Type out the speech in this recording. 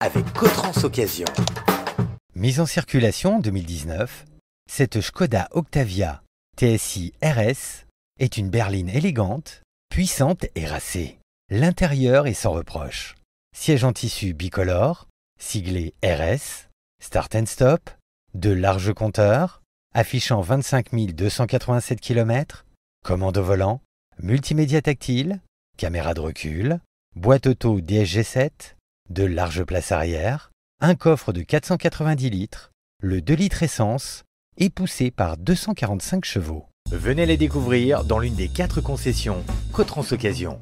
avec Cotrans Occasion. Mise en circulation 2019, cette Skoda Octavia TSI RS est une berline élégante, puissante et racée. L'intérieur est sans reproche. Siège en tissu bicolore, siglé RS, start and stop, de larges compteurs, affichant 25 287 km, commande au volant, multimédia tactile, caméra de recul, boîte auto DSG7, de larges places arrière, un coffre de 490 litres, le 2 litres essence et poussé par 245 chevaux. Venez les découvrir dans l'une des quatre concessions Cotrans Occasion.